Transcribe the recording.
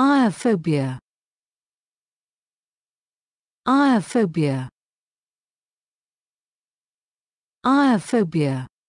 Iophobia. Iophobia. Iophobia.